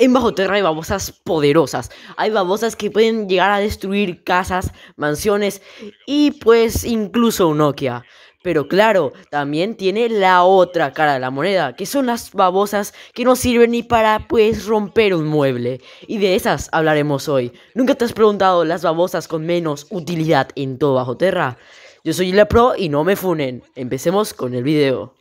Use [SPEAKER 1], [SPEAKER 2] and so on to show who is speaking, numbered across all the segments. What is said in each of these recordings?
[SPEAKER 1] En Bajo Tierra hay babosas poderosas. Hay babosas que pueden llegar a destruir casas, mansiones y pues incluso un Nokia. Pero claro, también tiene la otra cara de la moneda, que son las babosas que no sirven ni para pues romper un mueble. Y de esas hablaremos hoy. ¿Nunca te has preguntado las babosas con menos utilidad en todo Bajo Tierra? Yo soy la Pro y no me funen. Empecemos con el video.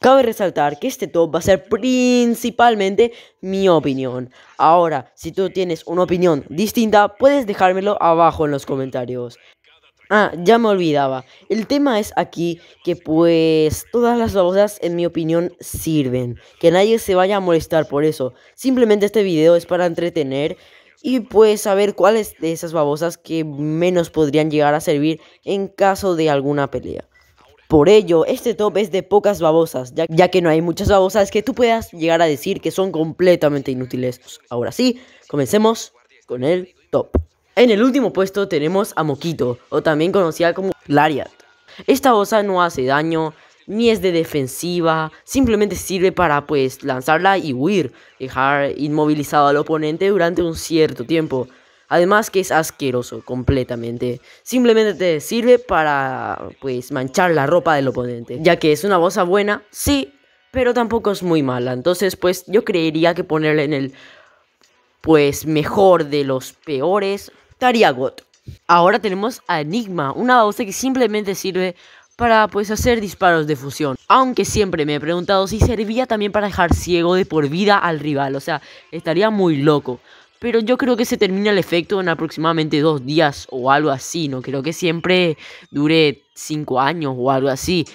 [SPEAKER 1] Cabe resaltar que este top va a ser principalmente mi opinión. Ahora, si tú tienes una opinión distinta, puedes dejármelo abajo en los comentarios. Ah, ya me olvidaba. El tema es aquí que pues todas las babosas en mi opinión sirven. Que nadie se vaya a molestar por eso. Simplemente este video es para entretener y pues saber cuáles de esas babosas que menos podrían llegar a servir en caso de alguna pelea. Por ello, este top es de pocas babosas, ya, que no hay muchas babosas que tú puedas llegar a decir que son completamente inútiles. Ahora sí, comencemos con el top. En el último puesto tenemos a Moquito, o también conocida como Lariat. Esta bosa no hace daño, ni es de defensiva, simplemente sirve para pues lanzarla y huir, dejar inmovilizado al oponente durante un cierto tiempo. Además que es asqueroso completamente. Simplemente te sirve para pues manchar la ropa del oponente. Ya que es una bosa buena, sí, pero tampoco es muy mala. Entonces pues yo creería que ponerle en el pues mejor de los peores estaría God. Ahora tenemos a Enigma, una bosa que simplemente sirve para pues hacer disparos de fusión. Aunque siempre me he preguntado si servía también para dejar ciego de por vida al rival, o sea, estaría muy loco pero yo creo que se termina el efecto en aproximadamente dos días o algo así, no creo que siempre dure cinco años o algo así.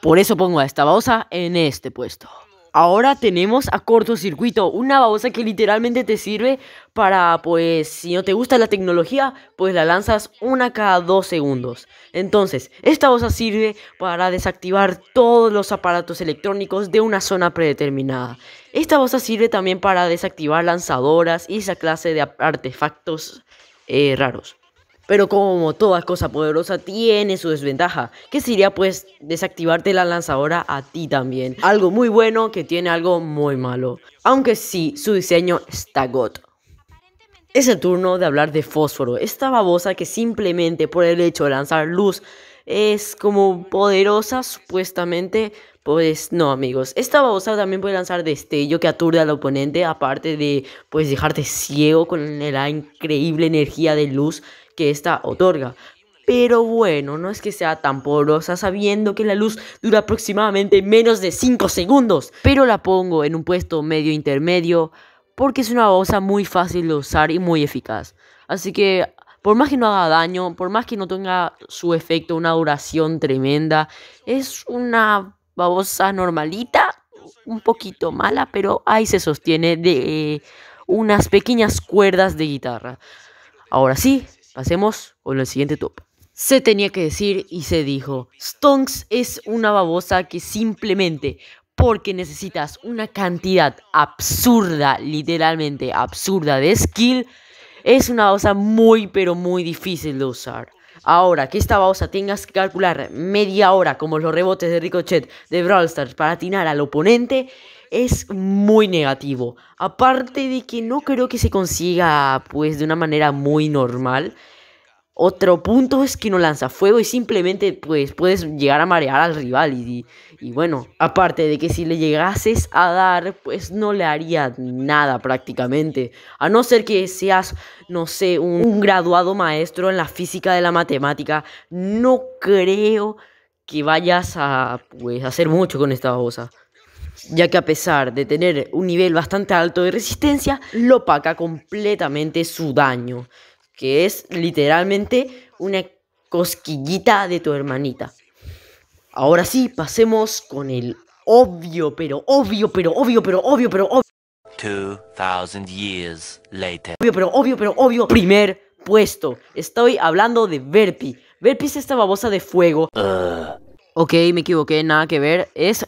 [SPEAKER 1] Por eso pongo a esta bosa en este puesto ahora tenemos a cortocircuito, una babosa que literalmente te sirve para, pues, si no te gusta la tecnología, pues la lanzas una cada dos segundos. Entonces, esta babosa sirve para desactivar todos los aparatos electrónicos de una zona predeterminada. Esta babosa sirve también para desactivar lanzadoras y esa clase de artefactos eh, raros. Pero como toda cosa poderosa tiene su desventaja, que sería pues desactivarte la lanzadora a ti también. Algo muy bueno que tiene algo muy malo. Aunque sí, su diseño está goto. Es el turno de hablar de fósforo, esta babosa que simplemente por el hecho de lanzar luz es como poderosa supuestamente, pues no, amigos. Esta babosa también puede lanzar destello que aturde al oponente, aparte de pues dejarte ciego con la increíble energía de luz que esta otorga. Pero bueno, no es que sea tan porosa sabiendo que la luz dura aproximadamente menos de 5 segundos. Pero la pongo en un puesto medio intermedio porque es una babosa muy fácil de usar y muy eficaz. Así que por más que no haga daño, por más que no tenga su efecto una duración tremenda, es una babosa normalita, un poquito mala, pero ahí se sostiene de eh, unas pequeñas cuerdas de guitarra. Ahora sí, pasemos con el siguiente top. Se tenía que decir y se dijo, Stonks es una babosa que simplemente porque necesitas una cantidad absurda, literalmente absurda de skill, es una babosa muy pero muy difícil de usar. Ahora que esta pausa tengas que calcular media hora como los rebotes de Ricochet de Brawl Stars para atinar al oponente, es muy negativo. Aparte de que no creo que se consiga pues de una manera muy normal. Otro punto es que no lanza fuego y simplemente pues puedes llegar a marear al rival y, bueno, aparte de que si le llegases a dar pues no le haría nada prácticamente, a no ser que seas no sé un, graduado maestro en la física de la matemática, no creo que vayas a pues hacer mucho con esta cosa ya que a pesar de tener un nivel bastante alto de resistencia, lo paga completamente su daño que es literalmente una cosquillita de tu hermanita. Ahora sí, pasemos con el obvio, pero obvio, pero obvio, pero obvio, pero obvio. 2000 years Obvio, pero obvio, pero obvio. Primer puesto. Estoy hablando de Verpi. Verpi es esta babosa de fuego. Uh. Ok, me equivoqué, nada que ver. Es,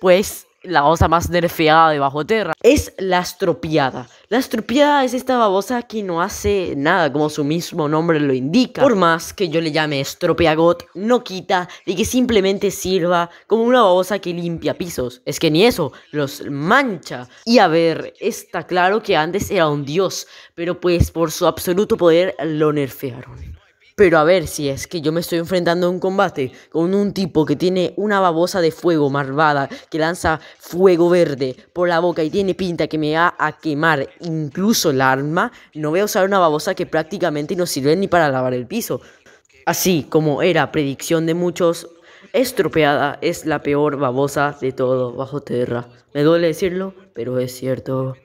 [SPEAKER 1] pues, la babosa más nerfeada de bajo tierra es la estropiada. La estropiada es esta babosa que no hace nada, como su mismo nombre lo indica. Por más que yo le llame estropeagot, no quita de que simplemente sirva como una babosa que limpia pisos. Es que ni eso, los mancha. Y a ver, está claro que antes era un dios, pero pues por su absoluto poder lo nerfearon. Pero a ver, si es que yo me estoy enfrentando a un combate con un tipo que tiene una babosa de fuego marvada que lanza fuego verde por la boca y tiene pinta que me va a quemar incluso el arma, no voy a usar una babosa que prácticamente no sirve ni para lavar el piso. Así como era predicción de muchos, estropeada es la peor babosa de todo bajo tierra. Me duele decirlo, pero es cierto.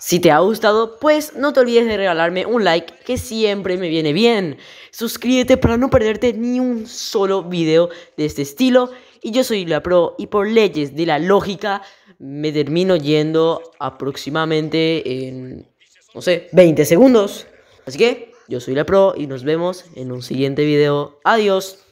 [SPEAKER 1] Si te ha gustado, pues no te olvides de regalarme un like que siempre me viene bien. Suscríbete para no perderte ni un solo video de este estilo. Y yo soy la pro y por leyes de la lógica me termino yendo aproximadamente en, no sé, 20 segundos. Así que yo soy la pro y nos vemos en un siguiente video. Adiós.